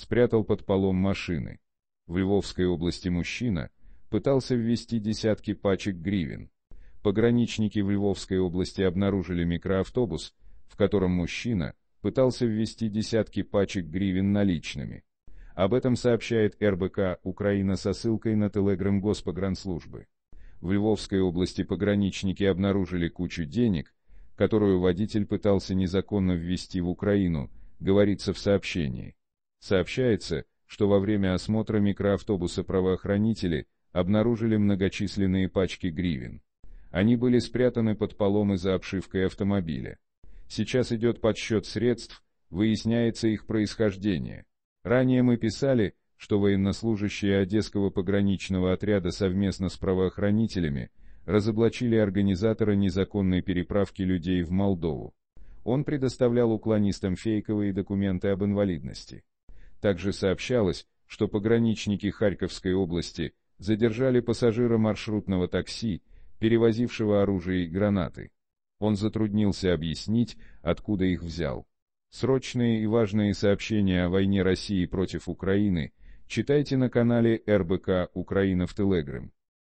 спрятал под полом машины. В Львовской области мужчина пытался ввести десятки пачек гривен. Пограничники в Львовской области обнаружили микроавтобус, в котором мужчина пытался ввести десятки пачек гривен наличными. Об этом сообщает РБК «Украина» со ссылкой на телеграм Госпогранслужбы. В Львовской области пограничники обнаружили кучу денег, которую водитель пытался незаконно ввести в Украину, говорится в сообщении. Сообщается, что во время осмотра микроавтобуса правоохранители обнаружили многочисленные пачки гривен. Они были спрятаны под полом и за обшивкой автомобиля. Сейчас идет подсчет средств, выясняется их происхождение. Ранее мы писали, что военнослужащие Одесского пограничного отряда совместно с правоохранителями разоблачили организатора незаконной переправки людей в Молдову. Он предоставлял уклонистам фейковые документы об инвалидности. Также сообщалось, что пограничники Харьковской области задержали пассажира маршрутного такси, перевозившего оружие и гранаты. Он затруднился объяснить, откуда их взял. Срочные и важные сообщения о войне России против Украины читайте на канале РБК «Украина в Телеграм».